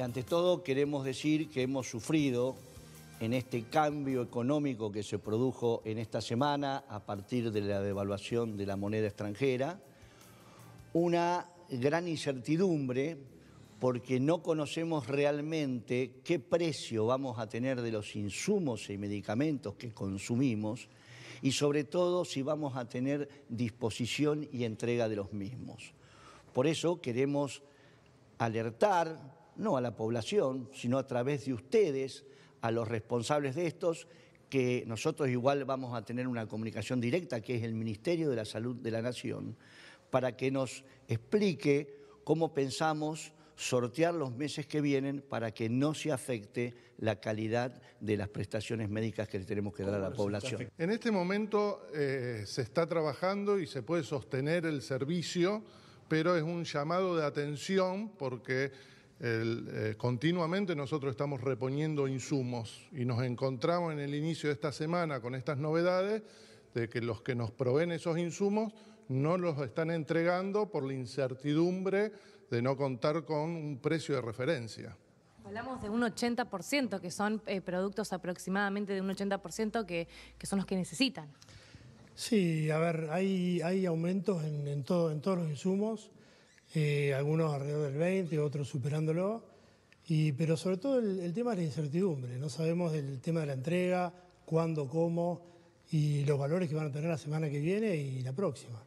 Ante todo queremos decir que hemos sufrido en este cambio económico que se produjo en esta semana a partir de la devaluación de la moneda extranjera, una gran incertidumbre porque no conocemos realmente qué precio vamos a tener de los insumos y medicamentos que consumimos y sobre todo si vamos a tener disposición y entrega de los mismos. Por eso queremos alertar no a la población, sino a través de ustedes, a los responsables de estos, que nosotros igual vamos a tener una comunicación directa, que es el Ministerio de la Salud de la Nación, para que nos explique cómo pensamos sortear los meses que vienen para que no se afecte la calidad de las prestaciones médicas que le tenemos que dar a la población. En este momento eh, se está trabajando y se puede sostener el servicio, pero es un llamado de atención porque eh, continuamente nosotros estamos reponiendo insumos y nos encontramos en el inicio de esta semana con estas novedades de que los que nos proveen esos insumos no los están entregando por la incertidumbre de no contar con un precio de referencia. Hablamos de un 80%, que son eh, productos aproximadamente de un 80% que, son los que necesitan. Sí, a ver, hay, hay aumentos en, todo, en todos los insumos. Eh, algunos alrededor del 20, otros superándolo, pero sobre todo el, tema de la incertidumbre, no sabemos el tema de la entrega, cuándo, cómo y los valores que van a tener la semana que viene y la próxima.